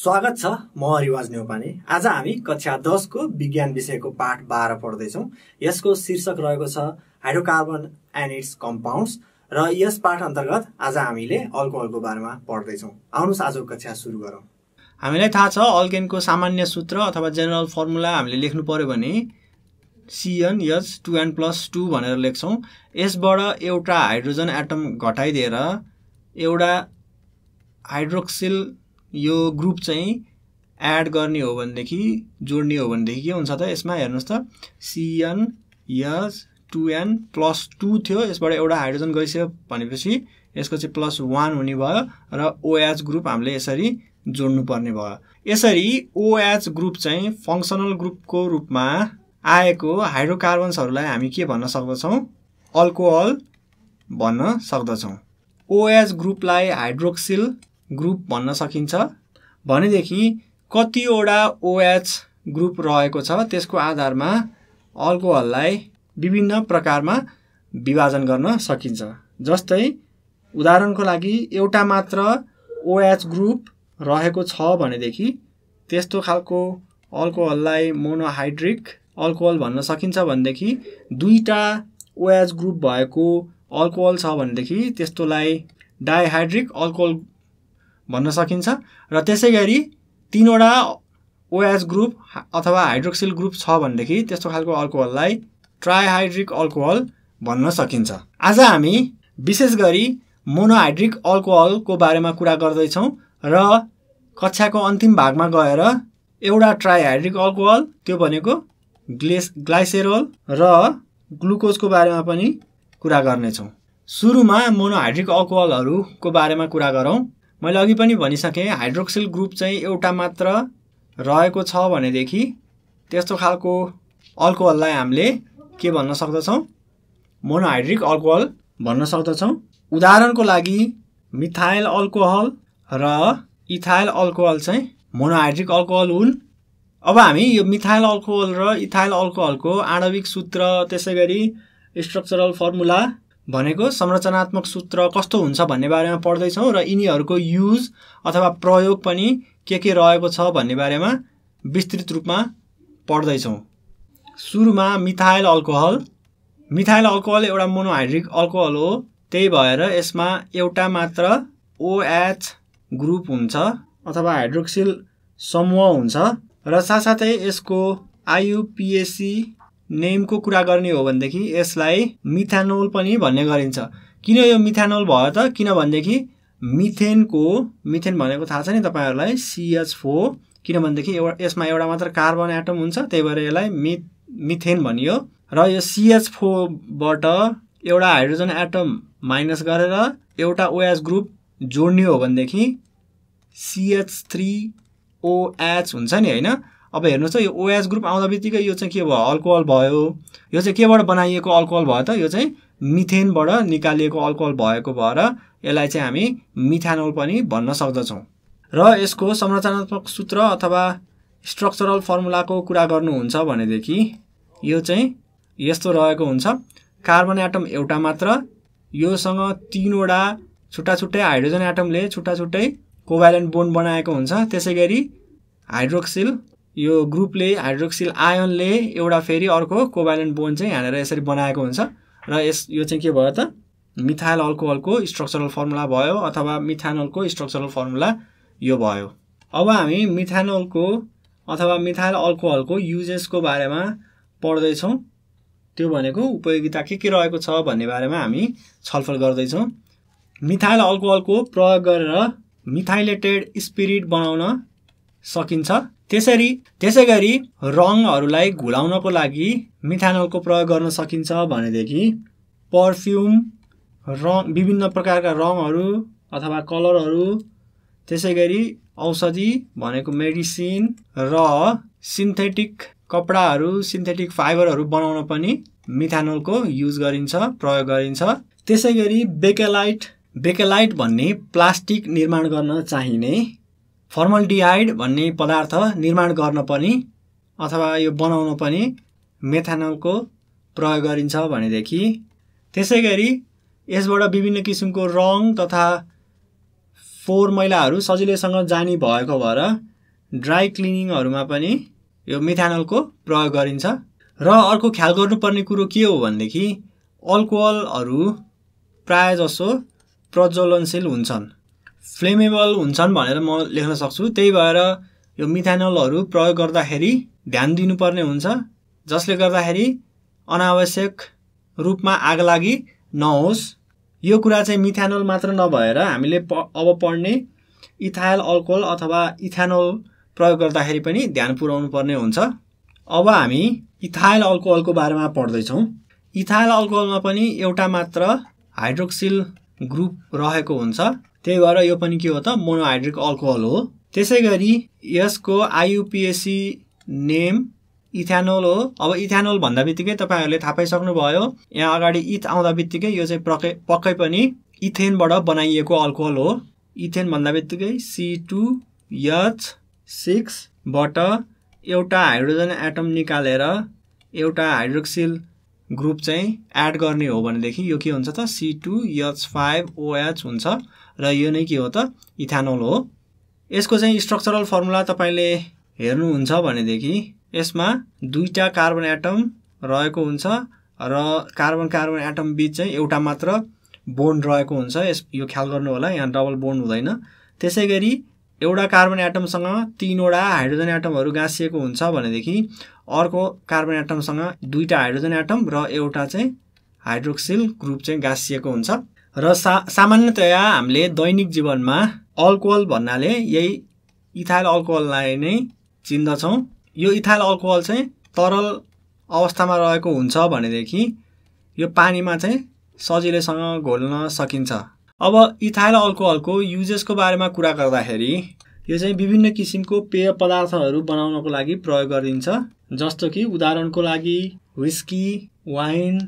स्वागत छ म रिवाज न्यौपाने आज हामी कक्षा दसको विज्ञान विषयको पाठ बाह्र पढ्दैछौँ यसको शीर्षक रहेको छ हाइड्रोकार्बन एन्ड इट्स कम्पाउन्ड्स र यस पाठ अन्तर्गत आज हामीले अल्कोहलको बारेमा पढ्दैछौँ आउनुहोस् आजको कक्षा सुरु गरौँ हामीलाई थाहा छ अल्केनको सामान्य सूत्र अथवा जेनरल फर्मुला हामीले लेख्नु पऱ्यो भने सिएन यस टु एन प्लस टू भनेर लेख्छौँ यसबाट एउटा हाइड्रोजन एटम घटाइदिएर एउटा हाइड्रोक्सिल यो ग्रुप चाहिँ एड गर्ने हो भनेदेखि जोड्ने हो भनेदेखि के हुन्छ त यसमा हेर्नुहोस् त सिएन यस टु एन प्लस टू थियो यसबाट एउटा हाइड्रोजन गइसक्यो भनेपछि यसको चाहिँ प्लस वान हुने भयो र ओएच OH ग्रुप हामीले यसरी जोड्नुपर्ने भयो यसरी ओएच OH ग्रुप चाहिँ फङ्सनल ग्रुपको रूपमा आएको हाइड्रोकार्बन्सहरूलाई हामी के भन्न सक्दछौँ अल्कोहल भन्न सक्दछौँ ओएच ग्रुपलाई हाइड्रोक्सिल ग्रुप भन्न सकिन्छ भनेदेखि कतिवटा ओएच ग्रुप रहेको छ त्यसको आधारमा अल्कोहललाई विभिन्न प्रकारमा विभाजन गर्न सकिन्छ जस्तै उदाहरणको लागि एउटा मात्र ओएच ग्रुप रहेको छ भनेदेखि त्यस्तो खालको अल्कोहललाई मोनोहाइड्रिक अल्कोहल भन्न सकिन्छ भनेदेखि दुईवटा ओएच ग्रुप भएको अल्कोहल छ भनेदेखि त्यस्तोलाई डाइहाइड्रिक अल्कोहल भन्न सकिन्छ र त्यसै गरी तिनवटा ओएस ग्रुप अथवा हाइड्रोक्सिल ग्रुप छ भनेदेखि त्यस्तो खालको अल्कोहललाई ट्राइहाइड्रिक अल्कोहल भन्न सकिन्छ आज हामी विशेष गरी मोनोहाइड्रिक अल्कोहलको बारेमा कुरा गर्दैछौँ र कक्षाको अन्तिम भागमा गएर एउटा ट्राइहाइड्रिक अल्कोहल त्यो भनेको ग्लेस ग्लाइसेरोल र ग्लुकोजको बारेमा पनि कुरा गर्नेछौँ सुरुमा मोनोहाइड्रिक अल्कोहलहरूको बारेमा कुरा गरौँ मैले अघि पनि भनिसकेँ हाइड्रोक्सिल ग्रुप चाहिँ एउटा मात्र रहेको छ भनेदेखि त्यस्तो खालको अल्कोहललाई हामीले के भन्न सक्दछौँ मोनोहाइड्रिक अल्कोहल भन्न सक्दछौँ उदाहरणको लागि मिथाइल अल्कोहल र इथाइल अल्कोहल चाहिँ मोनोहाइड्रिक अल्कोहल हुन् अब हामी यो मिथाइल अल्कोहल र इथाइल अल्कोहलको आणविक सूत्र त्यसै गरी स्ट्रक्चरल फर्मुला भनेको संरचनात्मक सूत्र कस्तो हुन्छ भन्ने बारेमा पढ्दैछौँ र यिनीहरूको युज अथवा प्रयोग पनि के के रहेको छ भन्ने बारेमा विस्तृत रूपमा पढ्दैछौँ सुरुमा मिथाइल अल्कोहल मिथाइल अल्कोहल एउटा मोनोहाइड्रिक अल्कोहल हो त्यही भएर यसमा एउटा मात्र ओएच ग्रुप हुन्छ अथवा हाइड्रोक्सिल समूह हुन्छ र साथसाथै यसको आइयुपिएससी नेमको कुरा गर्ने हो भनेदेखि यसलाई मिथानोल पनि भन्ने गरिन्छ किन यो मिथानोल भयो त किनभनेदेखि मिथेनको मिथेन भनेको थाहा छ नि तपाईँहरूलाई सिएच फोर किनभनेदेखि एउटा यसमा एउटा मात्र कार्बन एटम हुन्छ त्यही भएर यसलाई मि मिथेन भनियो र यो सिएच फोरबाट एउटा हाइड्रोजन एटम माइनस गरेर एउटा ओएच ग्रुप जोड्ने हो भनेदेखि सिएच थ्री ओएच हुन्छ नि होइन अब हेर्नुहोस् त यो ओएस ग्रुप आउँदा बित्तिकै यो चाहिँ के भयो अल्कोहल भयो यो चाहिँ केबाट बनाइएको अल्कोहल भयो त यो चाहिँ मिथेनबाट निकालिएको अल्कोहल भएको भएर यसलाई चाहिँ हामी मिथानोल पनि भन्न सक्दछौँ र यसको संरचनात्मक सूत्र अथवा स्ट्रक्चरल फर्मुलाको कुरा गर्नुहुन्छ भनेदेखि यो चाहिँ यस्तो रहेको हुन्छ कार्बन एटम एउटा मात्र योसँग तिनवटा छुट्टा छुट्टै हाइड्रोजन एटमले छुट्टा छुट्टै कोभाइलेन्ट बोन बनाएको हुन्छ त्यसै गरी हाइड्रोक्सिल यो ग्रुपले हाइड्रोक्सिल आयनले एउटा फेरि अर्को कोभाइलेन्ट बोन चाहिँ हालेर यसरी बनाएको हुन्छ र यस यो चाहिँ के भयो त मिथाइल अल्कोहलको स्ट्रक्चरल फर्मुला भयो अथवा मिथानोलको स्ट्रक्चरल फर्मुला यो भयो अब हामी मिथानोलको अथवा मिथाइल अल्कोहलको युजेसको बारेमा पढ्दैछौँ त्यो भनेको उपयोगिता के के रहेको छ भन्ने बारेमा हामी छलफल गर्दैछौँ मिथाइल अल्कोहलको प्रयोग गरेर मिथाइलेटेड स्पिरिट बनाउन सकिन्छ त्यसरी त्यसै गरी रङहरूलाई घुलाउनको लागि मिथानोलको प्रयोग गर्न सकिन्छ भनेदेखि पर्फ्युम रङ विभिन्न प्रकारका रङहरू अथवा कलरहरू त्यसै गरी औषधि भनेको मेडिसिन र सिन्थेटिक कपडाहरू सिन्थेटिक फाइबरहरू बनाउन पनि मिथानोलको युज गरिन्छ प्रयोग गरिन्छ त्यसै गरी बेकेलाइट बेकेलाइट भन्ने प्लास्टिक निर्माण गर्न चाहिने फर्मलडिहाइड भन्ने पदार्थ निर्माण गर्न पनि अथवा यो बनाउन पनि मेथानलको प्रयोग गरिन्छ भनेदेखि त्यसै गरी यसबाट विभिन्न किसिमको रङ तथा फोहोर मैलाहरू सजिलैसँग जानी भएको भएर ड्राई क्लिनिङहरूमा पनि यो मिथानलको प्रयोग गरिन्छ र अर्को ख्याल गर्नुपर्ने कुरो के हो भनेदेखि अल्कोहलहरू प्रायः जसो प्रज्वलनशील हुन्छन् फ्लेमेबल हुन्छन् भनेर म लेख्न सक्छु त्यही भएर यो मिथानलहरू प्रयोग गर्दाखेरि ध्यान दिनुपर्ने हुन्छ जसले गर्दाखेरि अनावश्यक रूपमा आग लागि नहोस् यो कुरा चाहिँ मिथानोल मात्र नभएर हामीले प अब पढ्ने इथाइल अल्कोहल अथवा इथानोल प्रयोग गर्दाखेरि पनि ध्यान पुर्याउनु पर्ने हुन्छ अब हामी इथाइल अल्कोहलको बारेमा पढ्दैछौँ इथाइल अल्कोहलमा पनि एउटा मात्र हाइड्रोक्सिल ग्रुप रहेको हुन्छ त्यही भएर यो पनि के हो त मोनोहाइड्रिक अल्कोहल हो त्यसै गरी यसको आइयुपिएसी नेम इथेनोल हो अब इथेनोल भन्दा बित्तिकै तपाईँहरूले थाहा पाइसक्नुभयो यहाँ अगाडि इथ आउँदा बित्तिकै यो चाहिँ पक्कै पक्कै पनि इथेनबाट बनाइएको अल्कोहल हो इथेन भन्दा बित्तिकै सी टू यच सिक्सबाट एउटा हाइड्रोजन एटम निकालेर एउटा हाइड्रोक्सिल ग्रुप चाहिँ एड गर्ने हो भनेदेखि यो के हुन्छ त C two H five OH हुन्छ र यो नै के हो त इथानोल हो यसको चाहिँ स्ट्रक्चरल फर्मुला तपाईँले हेर्नुहुन्छ भनेदेखि यसमा दुईवटा कार्बन एटम रहेको हुन्छ र कार्बन कार्बन एटम बिच चाहिँ एउटा मात्र बोन्ड रहेको हुन्छ यस यो ख्याल गर्नु होला यहाँ डबल बोन्ड हुँदैन त्यसै गरी एउटा कार्बन एटमसँग तिनवटा हाइड्रोजन एटमहरू गाँसिएको हुन्छ भनेदेखि अर्को कार्बन एटमसँग दुईवटा हाइड्रोजन एटम र एउटा चाहिँ हाइड्रोक्सिल ग्रुप चाहिँ गाँसिएको हुन्छ र सा सामान्यतया हामीले दैनिक जीवनमा अल्कोहल भन्नाले यही इथाइल अल्कोहललाई नै चिन्दछौँ यो इथाइल अल्कोहल चाहिँ तरल अवस्थामा रहेको हुन्छ भनेदेखि यो पानीमा चाहिँ सजिलैसँग घोल्न सकिन्छ अब इथाइल अल्कोहलको युजेसको बारेमा कुरा गर्दाखेरि यो चाहिँ विभिन्न किसिमको पेय पदार्थहरू बनाउनको लागि प्रयोग गरिन्छ जस्तो कि उदाहरणको लागि विस्की वाइन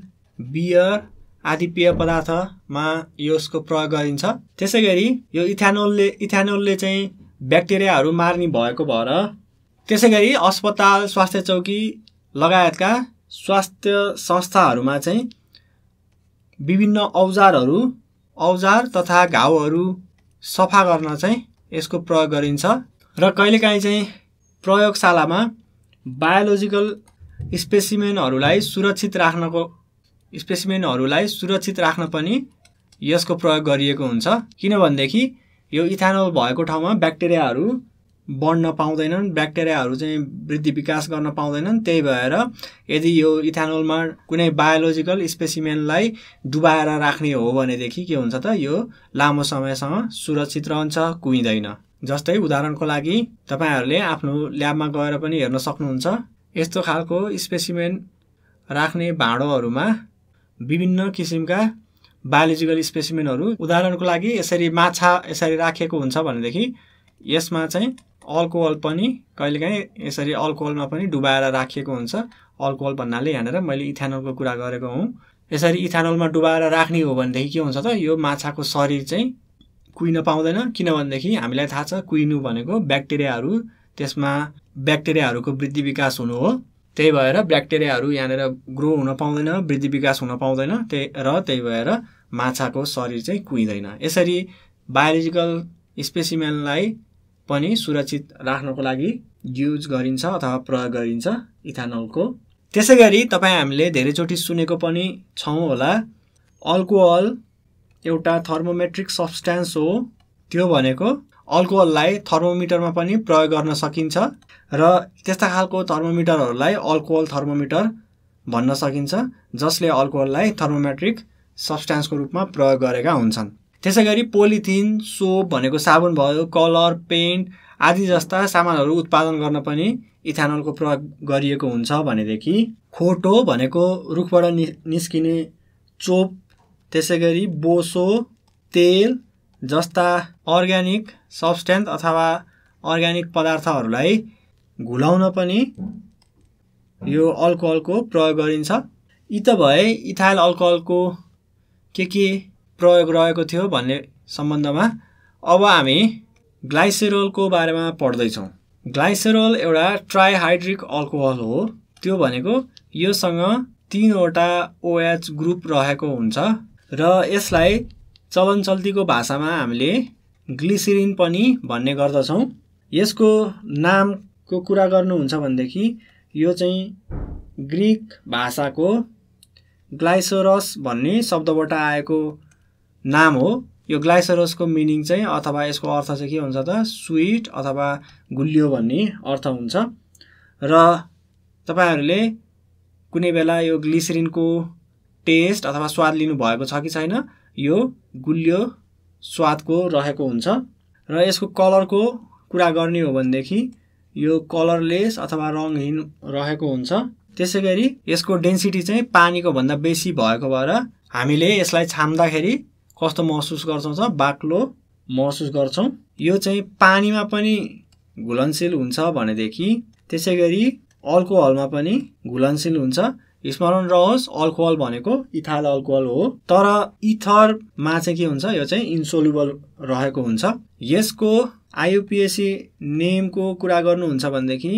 बियर आदि पेय पदार्थमा यसको प्रयोग गरिन्छ त्यसै गरी यो इथानोलले इथानोलले चाहिँ ब्याक्टेरियाहरू मार्ने भएको भएर त्यसै गरी अस्पताल स्वास्थ्य चौकी लगायतका स्वास्थ्य संस्थाहरूमा चाहिँ विभिन्न औजारहरू औजार तथा घाउहरू सफा गर्न चाहिँ यसको प्रयोग गरिन्छ र कहिलेकाहीँ चाहिँ प्रयोगशालामा बायोलोजिकल स्पेसिमेनहरूलाई सुरक्षित राख्नको स्पेसिमेनहरूलाई सुरक्षित राख्न पनि यसको प्रयोग गरिएको हुन्छ किनभनेदेखि यो इथानोल भएको ठाउँमा ब्याक्टेरियाहरू बढ्न पाउँदैनन् ब्याक्टेरियाहरू चाहिँ वृद्धि विकास गर्न पाउँदैनन् त्यही भएर यदि यो इथानोलमा कुनै बायोलोजिकल स्पेसिमेनलाई डुबाएर राख्ने हो भनेदेखि के हुन्छ त यो लामो समयसम्म सुरक्षित रहन्छ कुहिँदैन जस्तै उदाहरणको लागि तपाईँहरूले आफ्नो ल्याबमा गएर पनि हेर्न सक्नुहुन्छ यस्तो खालको स्पेसिमेन राख्ने भाँडोहरूमा विभिन्न किसिमका बायोलोजिकल स्पेसिमेनहरू उदाहरणको लागि यसरी माछा यसरी राखिएको हुन्छ भनेदेखि यसमा चाहिँ अल्कोहल पनि कहिलेकाहीँ यसरी अल्कोहलमा पनि डुबाएर राखिएको हुन्छ अल्कोहल भन्नाले यहाँनिर मैले इथानोलको कुरा गरेको हुँ यसरी इथानोलमा डुबाएर राख्ने हो भनेदेखि के हुन्छ त यो माछाको शरीर चाहिँ कुहिन पाउँदैन किनभनेदेखि हामीलाई थाहा छ कुहिनु भनेको ब्याक्टेरियाहरू त्यसमा ब्याक्टेरियाहरूको वृद्धि विकास हुनु हो त्यही भएर ब्याक्टेरियाहरू यहाँनिर ग्रो हुन पाउँदैन वृद्धि विकास हुन पाउँदैन त्यही र त्यही भएर माछाको शरीर चाहिँ कुहिँदैन यसरी बायोलोजिकल स्पेसिमेनलाई पनि सुरक्षित राख्नको लागि युज गरिन्छ अथवा प्रयोग गरिन्छ इथानोलको त्यसै गरी तपाईँ हामीले धेरैचोटि सुनेको पनि छौँ होला अल्कोहल एउटा थर्मोमेट्रिक सब्सट्यान्स हो त्यो भनेको अल्कोहललाई थर्मोमिटरमा पनि प्रयोग गर्न सकिन्छ र त्यस्ता खालको थर्मोमिटरहरूलाई अल्कोहल थर्मोमिटर भन्न सकिन्छ जसले अल्कोहललाई थर्मोमेट्रिक सब्सट्यान्सको रूपमा प्रयोग गरेका हुन्छन् त्यसै गरी पोलिथिन सोप भनेको साबुन भयो कलर पेन्ट आदि जस्ता सामानहरू उत्पादन गर्न पनि इथानोलको प्रयोग गरिएको हुन्छ भनेदेखि खोटो भनेको रुखबाट नि निस्किने चोप त्यसै गरी बोसो तेल जस्ता अर्ग्यानिक सब्सटेन्स अथवा अर्ग्यानिक पदार्थहरूलाई घुलाउन पनि यो अल्कोहलको प्रयोग गरिन्छ यी त भए इथाइल अल्कोहलको के के प्रयोग रहेको थियो भन्ने सम्बन्धमा अब हामी ग्लाइसेरोलको बारेमा पढ्दैछौँ ग्लाइसेरोल एउटा ट्राइहाइड्रिक अल्कोहल हो त्यो भनेको योसँग तिनवटा ओएच ग्रुप रहेको हुन्छ र यसलाई चलन चल्तीको भाषामा हामीले ग्लिसिरिन पनि भन्ने गर्दछौँ यसको नामको कुरा गर्नुहुन्छ भनेदेखि यो चाहिँ ग्रिक भाषाको ग्लाइसोरस भन्ने शब्दबाट आएको नाम हो यो ग्लाइसरोसको मिनिङ चाहिँ अथवा यसको अर्थ चाहिँ के हुन्छ त स्विट अथवा गुलियो भन्ने अर्थ हुन्छ र तपाईँहरूले कुनै बेला यो ग्लिसरिनको टेस्ट अथवा स्वाद लिनुभएको छ कि छैन यो गुलियो स्वादको रहेको हुन्छ र यसको कलरको कुरा गर्ने हो भनेदेखि यो कलरलेस अथवा रङहीन रहेको हुन्छ त्यसै गरी यसको डेन्सिटी चाहिँ पानीको भन्दा बेसी भएको भएर हामीले यसलाई छाम्दाखेरि कस्तो महसुस गर्छौँ त बाक्लो महसुस गर्छौँ यो चाहिँ पानीमा पनि घुलनशील हुन्छ भनेदेखि त्यसै गरी अल्कोहलमा पनि घुलनशील हुन्छ स्मरण रहोस् अल्कोहल भनेको इथाल अल्कोहल हो तर इथरमा चाहिँ के हुन्छ यो चाहिँ इन्सोल्युबल रहेको हुन्छ यसको आइयुपिएसी नेमको कुरा गर्नुहुन्छ भनेदेखि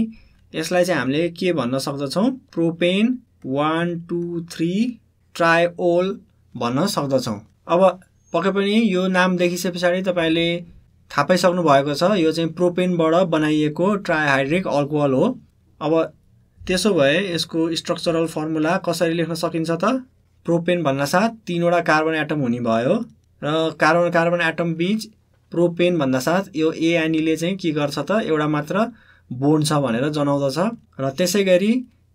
यसलाई चाहिँ हामीले के भन्न सक्दछौँ propane one two three triol भन्न सक्दछौँ अब पक्कै पनि यो नाम देखिसके पछाडि तपाईँले थाहा पाइसक्नु भएको छ यो चाहिँ प्रोपेनबाट बनाइएको ट्राइहाइड्रिक अल्कोहल हो अब त्यसो भए यसको स्ट्रक्चरल फर्मुला कसरी लेख्न सकिन्छ त प्रोपेन साथ तिनवटा कार्बन एटम हुने भयो र कार्बन कार्बन एटम बिच प्रोपेन साथ यो एएनईले चाहिँ के गर्छ त एउटा मात्र बोन्ड छ भनेर जनाउँदछ र त्यसै गरी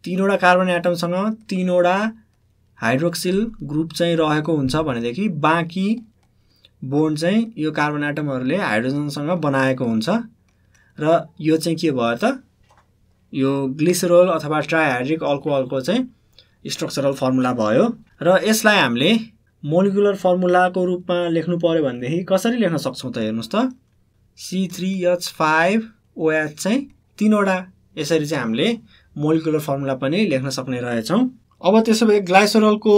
तिनवटा कार्बन एटमसँग तिनवटा हाइड्रोक्सिल ग्रुप चाहिँ रहेको हुन्छ भनेदेखि बाँकी बोन्ड चाहिँ यो कार्बन आइटमहरूले हाइड्रोजनसँग बनाएको हुन्छ र यो चाहिँ के भयो त यो ग्लिसरोल अथवा ट्राइहाइड्रिक अल्कोहलको चाहिँ स्ट्रक्चरल फर्मुला भयो र यसलाई हामीले मोलिकुलर फर्मुलाको रूपमा लेख्नु पऱ्यो भनेदेखि कसरी लेख्न सक्छौँ त हेर्नुहोस् त C three H five OH चाहिँ तिनवटा यसरी चाहिँ हामीले मोलिकुलर फर्मुला पनि लेख्न सक्ने रहेछौँ अब त्यसो भए ग्लाइसोरलको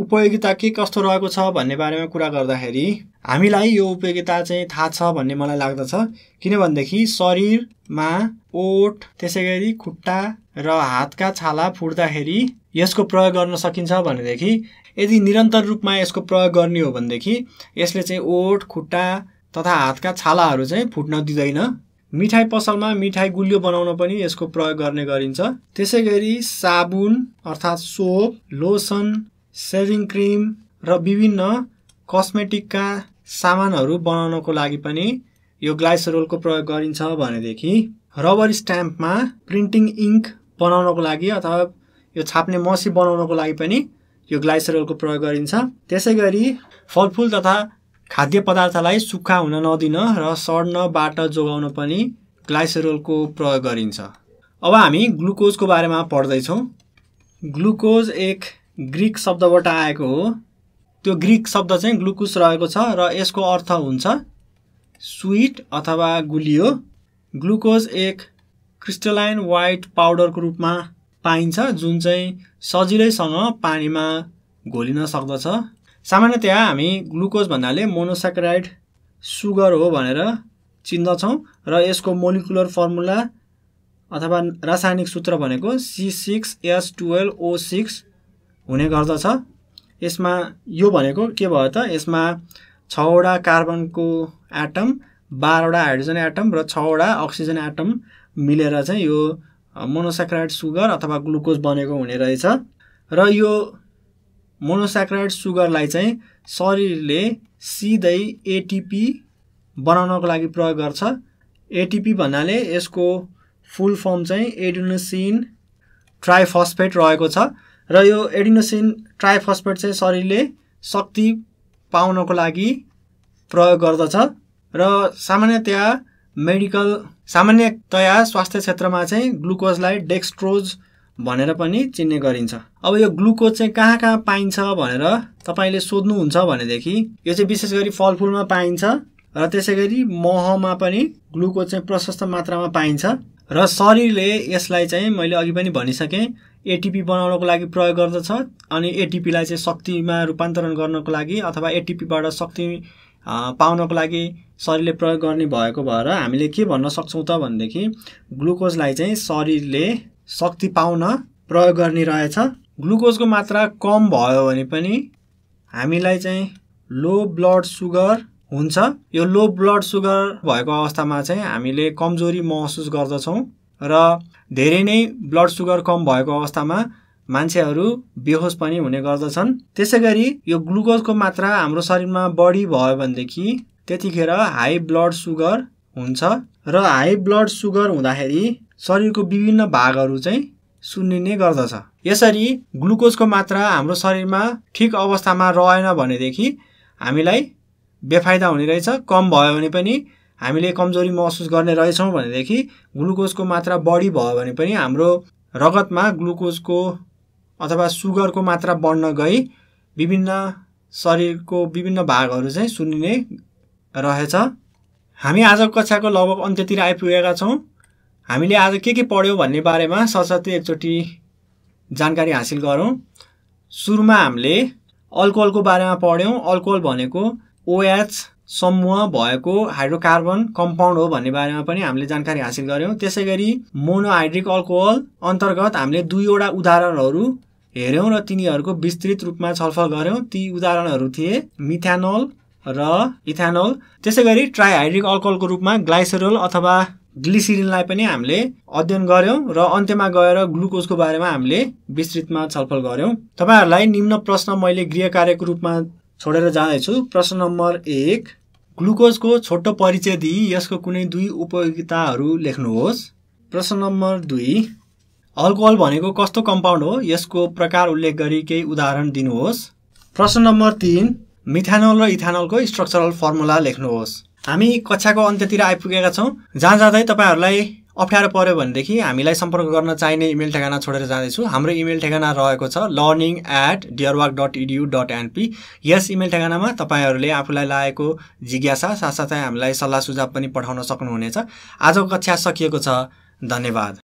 उपयोगिता के कस्तो रहेको छ भन्ने बारेमा कुरा गर्दाखेरि हामीलाई यो उपयोगिता चाहिँ थाहा छ भन्ने मलाई लाग्दछ किनभनेदेखि शरीरमा ओठ त्यसै गरी खुट्टा र हातका छाला फुट्दाखेरि यसको प्रयोग गर्न सकिन्छ भनेदेखि यदि निरन्तर रूपमा यसको प्रयोग गर्ने हो भनेदेखि यसले चाहिँ ओठ खुट्टा तथा हातका छालाहरू चाहिँ फुट्न दिँदैन मिठाई पसलमा मिठाई गुलियो बनाउन पनि यसको प्रयोग गर्ने गरिन्छ त्यसै गरी साबुन अर्थात् सोप लोसन सेभिङ क्रिम र विभिन्न कस्मेटिकका सामानहरू बनाउनको लागि पनि यो ग्लाइसरोलको प्रयोग गरिन्छ भनेदेखि रबर स्ट्याम्पमा प्रिन्टिङ इङ्क बनाउनको लागि अथवा यो छाप्ने मसी बनाउनको लागि पनि यो ग्लाइसरोलको प्रयोग गरिन्छ त्यसै गरी फलफुल तथा खाद्य पदार्थलाई सुक्खा हुन नदिन र सड्नबाट जोगाउन पनि ग्लाइसेरोलको प्रयोग गरिन्छ अब हामी ग्लुकोजको बारेमा पढ्दैछौँ ग्लुकोज एक ग्रिक शब्दबाट आएको हो त्यो ग्रिक शब्द चाहिँ ग्लुकोस रहेको छ र यसको अर्थ हुन्छ स्विट अथवा गुलियो ग्लुकोज एक क्रिस्टलाइन वाइट पाउडरको रूपमा पाइन्छ जुन चाहिँ सजिलैसँग पानीमा घोलिन सक्दछ सामान्यतया हामी ग्लुकोज भन्नाले मोनोसेक्राइड सुगर हो भनेर चिन्दछौँ र यसको मोलिकुलर फर्मुला अथवा रासायनिक सूत्र भनेको C six S twelve O six हुने गर्दछ यसमा यो भनेको के भयो त यसमा छवटा कार्बनको एटम बाह्रवटा हाइड्रोजन एटम र छवटा अक्सिजन एटम मिलेर चाहिँ यो मोनोसेक्राइड सुगर अथवा ग्लुकोज बनेको हुने रहेछ र यो मोनोसेक्राइड सुगरलाई चाहिँ शरीरले सिधै एटिपी बनाउनको लागि प्रयोग गर्छ एटिपी भन्नाले यसको फुल फर्म चाहिँ एडुनोसिन ट्राइफस्फेट रहेको छ र यो एडिनोसिन ट्राइफस्फेट चाहिँ शरीरले शक्ति पाउनको लागि प्रयोग गर्दछ र सामान्यतया मेडिकल सामान्यतया स्वास्थ्य क्षेत्रमा चाहिँ ग्लुकोजलाई डेक्स्ट्रोज भनेर पनि चिन्ने गरिन्छ अब यो ग्लुकोज चाहिँ कहाँ कहाँ पाइन्छ भनेर तपाईँले सोध्नुहुन्छ भनेदेखि यो चाहिँ विशेष गरी फलफुलमा पाइन्छ र त्यसै गरी महमा पनि ग्लुकोज चाहिँ प्रशस्त मात्रामा पाइन्छ र शरीरले यसलाई चाहिँ मैले अघि पनि भनिसकेँ एटिपी बनाउनको लागि प्रयोग गर्दछ अनि एटिपीलाई चाहिँ शक्तिमा रूपान्तरण गर्नको लागि अथवा एटिपीबाट शक्ति पाउनको लागि शरीरले प्रयोग गर्ने भएको भएर हामीले के भन्न सक्छौँ त भनेदेखि ग्लुकोजलाई चाहिँ शरीरले शक्ति पाउन प्रयोग गर्ने रहेछ ग्लुकोजको मात्रा कम भयो भने पनि हामीलाई चाहिँ लो ब्लड सुगर हुन्छ यो लो ब्लड सुगर भएको अवस्थामा चाहिँ हामीले कमजोरी महसुस गर्दछौँ र धेरै नै ब्लड सुगर कम भएको अवस्थामा मान्छेहरू बेहोस पनि हुने गर्दछन् त्यसै गरी यो ग्लुकोजको मात्रा हाम्रो शरीरमा बढी भयो भनेदेखि त्यतिखेर हाई ब्लड सुगर हुन्छ र हाई ब्लड सुगर हुँदाखेरि शरीरको विभिन्न भागहरू चाहिँ सुन्निने गर्दछ यसरी ग्लुकोजको मात्रा हाम्रो शरीरमा ठिक अवस्थामा रहेन भनेदेखि हामीलाई बेफाइदा हुने रहेछ कम भयो भने पनि हामीले कमजोरी महसुस गर्ने रहेछौँ भनेदेखि ग्लुकोजको मात्रा बढी भयो भने पनि हाम्रो रगतमा ग्लुकोजको अथवा सुगरको मात्रा बढ्न गई विभिन्न शरीरको विभिन्न भागहरू चाहिँ सुनिने रहेछ हामी आज कक्षाको लगभग अन्त्यतिर आइपुगेका छौँ हामीले आज के के पढ्यौँ भन्ने बारेमा सरस्वती एकचोटि जानकारी हासिल गरौँ सुरुमा हामीले अल्कोहलको बारेमा पढ्यौँ अल्कोहल भनेको ओएच समूह भएको हाइड्रोकार्बन कम्पाउन्ड हो भन्ने बारेमा पनि हामीले जानकारी हासिल गऱ्यौँ त्यसै गरी मोनोहाइड्रिक अल्कोहल अन्तर्गत हामीले दुईवटा उदाहरणहरू हेऱ्यौँ र तिनीहरूको विस्तृत रूपमा छलफल गऱ्यौँ ती उदाहरणहरू थिए मिथानोल र इथानोल त्यसै गरी ट्राइहाइड्रिक अल्कोहलको रूपमा ग्लाइसेरोल अथवा ग्लिसिरिनलाई पनि हामीले अध्ययन गऱ्यौँ र अन्त्यमा गएर ग्लुकोजको बारेमा हामीले विस्तृतमा छलफल गऱ्यौँ तपाईँहरूलाई निम्न प्रश्न मैले गृह कार्यको रूपमा छोडेर जाँदैछु प्रश्न नम्बर एक ग्लुकोजको छोटो परिचय दिई यसको कुनै दुई उपयोगिताहरू लेख्नुहोस् प्रश्न नम्बर दुई अल्कोहल भनेको कस्तो कम्पाउन्ड हो यसको प्रकार उल्लेख गरी केही उदाहरण दिनुहोस् प्रश्न नम्बर तिन मिथानोल र इथानोलको स्ट्रक्चरल फर्मुला लेख्नुहोस् हामी कक्षाको अन्त्यतिर आइपुगेका छौँ जहाँ जाँदै तपाईँहरूलाई अप्ठ्यारो पऱ्यो भनेदेखि हामीलाई सम्पर्क गर्न चाहिने इमेल ठेगाना छोडेर जाँदैछु हाम्रो इमेल ठेगाना रहेको छ learning at walk dot EDU dot NP यस इमेल ठेगानामा तपाईँहरूले आफूलाई लागेको जिज्ञासा साथसाथै हामीलाई सल्लाह सुझाव पनि पठाउन सक्नुहुनेछ आजको कक्षा सकिएको छ धन्यवाद